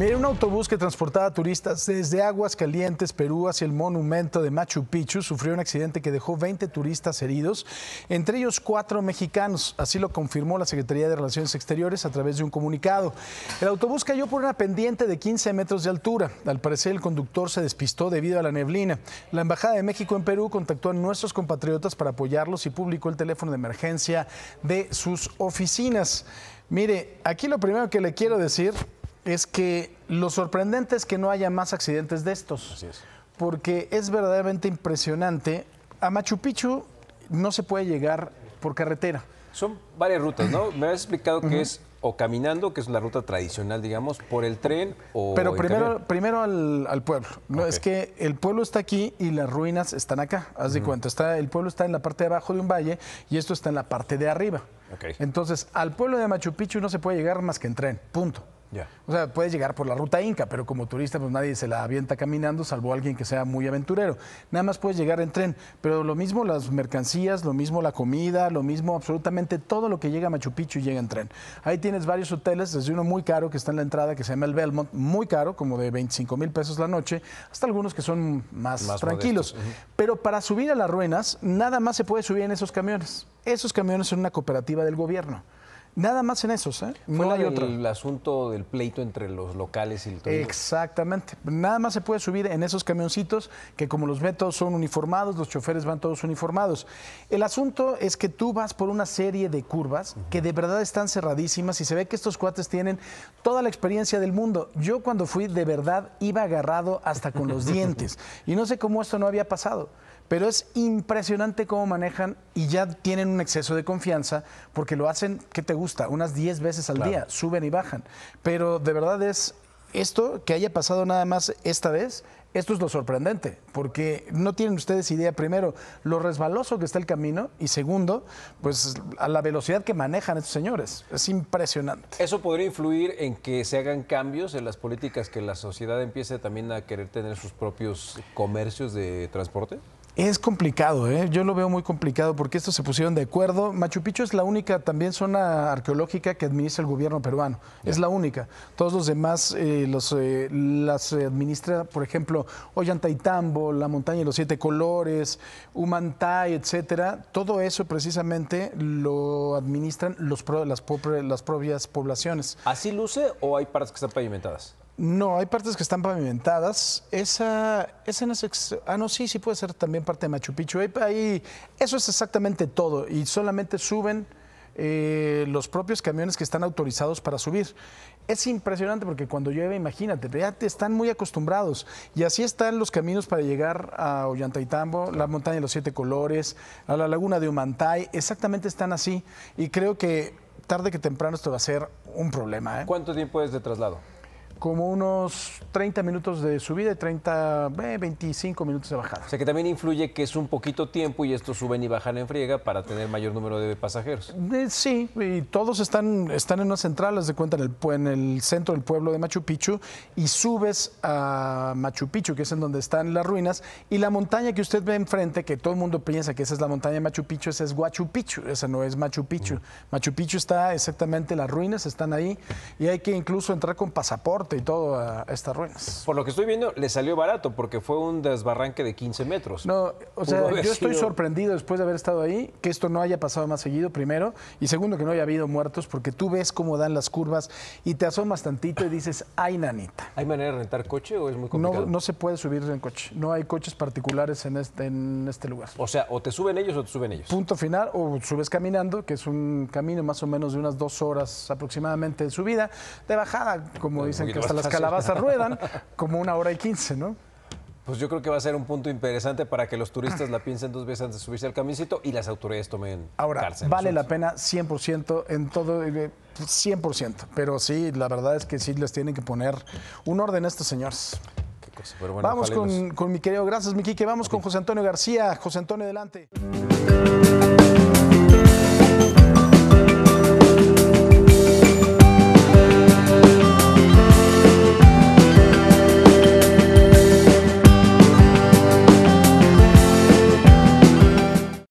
Mire, un autobús que transportaba turistas desde Aguas Calientes, Perú, hacia el monumento de Machu Picchu sufrió un accidente que dejó 20 turistas heridos, entre ellos cuatro mexicanos. Así lo confirmó la Secretaría de Relaciones Exteriores a través de un comunicado. El autobús cayó por una pendiente de 15 metros de altura. Al parecer, el conductor se despistó debido a la neblina. La Embajada de México en Perú contactó a nuestros compatriotas para apoyarlos y publicó el teléfono de emergencia de sus oficinas. Mire, aquí lo primero que le quiero decir es que lo sorprendente es que no haya más accidentes de estos. Así es. Porque es verdaderamente impresionante. A Machu Picchu no se puede llegar por carretera. Son varias rutas, ¿no? Me has explicado que es o caminando, que es la ruta tradicional, digamos, por el tren Pero primero, primero al, pueblo. No, es que el pueblo está aquí y las ruinas están acá. Haz de cuenta, está, el pueblo está en la parte de abajo de un valle y esto está en la parte de arriba. Entonces, al pueblo de Machu Picchu no se puede llegar más que en tren, punto. O sea, puedes llegar por la ruta Inca, pero como turista pues nadie se la avienta caminando, salvo alguien que sea muy aventurero. Nada más puedes llegar en tren, pero lo mismo las mercancías, lo mismo la comida, lo mismo absolutamente todo lo que llega a Machu Picchu llega en tren. Ahí tienes varios hoteles, desde uno muy caro que está en la entrada que se llama el Belmont, muy caro, como de 25 mil pesos la noche, hasta algunos que son más, tranquilos. Pero para subir a las ruinas, nada más se puede subir en esos camiones. Esos camiones son una cooperativa del gobierno. Nada más en esos, ¿eh? No hay otro. el asunto del pleito entre los locales y el Exactamente. Nada más se puede subir en esos camioncitos que como los ve son uniformados, los choferes van todos uniformados. El asunto es que tú vas por una serie de curvas que de verdad están cerradísimas y se ve que estos cuates tienen toda la experiencia del mundo. Yo cuando fui de verdad iba agarrado hasta con los dientes y no sé cómo esto no había pasado pero es impresionante cómo manejan y ya tienen un exceso de confianza porque lo hacen, que te gusta, unas 10 veces al día, suben y bajan. Pero de verdad es esto que haya pasado nada más esta vez, esto es lo sorprendente, porque no tienen ustedes idea, primero, lo resbaloso que está el camino y segundo, pues a la velocidad que manejan estos señores. Es impresionante. ¿Eso podría influir en que se hagan cambios en las políticas, que la sociedad empiece también a querer tener sus propios comercios de transporte? Es complicado, ¿eh? yo lo veo muy complicado porque estos se pusieron de acuerdo. Machu Picchu es la única también zona arqueológica que administra el gobierno peruano, es la única. Todos los demás eh, los, eh, las administra, por ejemplo, Ollantaytambo, la montaña de los siete colores, Humantay, etcétera. Todo eso precisamente lo administran los, las, las propias poblaciones. ¿Así luce o hay partes que están pavimentadas? No, hay partes que están pavimentadas. Esa, esa no es Ah, no, sí, sí puede ser también parte de Machu Picchu. Ahí, eso es exactamente todo. Y solamente suben eh, los propios camiones que están autorizados para subir. Es impresionante porque cuando llueve, imagínate, ya están muy acostumbrados. Y así están los caminos para llegar a Ollantaytambo, la montaña de los siete colores, a la laguna de Humantay. Exactamente están así. Y creo que tarde que temprano esto va a ser un problema. ¿eh? ¿Cuánto tiempo es de traslado? como unos 30 minutos de subida y 30, 25 eh, minutos de bajada. O sea que también influye que es un poquito tiempo y estos suben y bajan en friega para tener mayor número de pasajeros. Eh, sí, y todos están, están en una central, les de cuenta, en el, en el centro del pueblo de Machu Picchu y subes a Machu Picchu, que es en donde están las ruinas, y la montaña que usted ve enfrente, que todo el mundo piensa que esa es la montaña de Machu Picchu, esa es Huachu Picchu, esa no es Machu Picchu. Machu Picchu está exactamente, las ruinas están ahí y hay que incluso entrar con pasaporte y todo a estas ruinas. Por lo que estoy viendo, le salió barato porque fue un desbarranque de 15 metros. No, o sea, yo estoy sorprendido después de haber estado ahí que esto no haya pasado más seguido, primero, y segundo, que no haya habido muertos porque tú ves cómo dan las curvas y te asomas tantito y dices, ay, nanita. ¿Hay manera de rentar coche o es muy complicado? No, no se puede subir en coche, no hay coches particulares en este, en este lugar. O sea, o te suben ellos o te suben ellos. Punto final, o subes caminando, que es un camino más o menos de unas dos horas aproximadamente de subida, de bajada, como dicen que hasta las calabazas ruedan, como una hora y quince, ¿no? Pues yo creo que va a ser un punto interesante para que los turistas la piensen dos veces antes de subirse al camisito y las autoridades tomen Ahora, vale la pena 100% en todo, 100%, eh, eh, pero sí, la verdad es que sí les tienen que poner un orden a estos señores. Qué cosa, pero bueno, vamos con, mi querido, gracias mi que vamos con José Antonio García. José Antonio, adelante.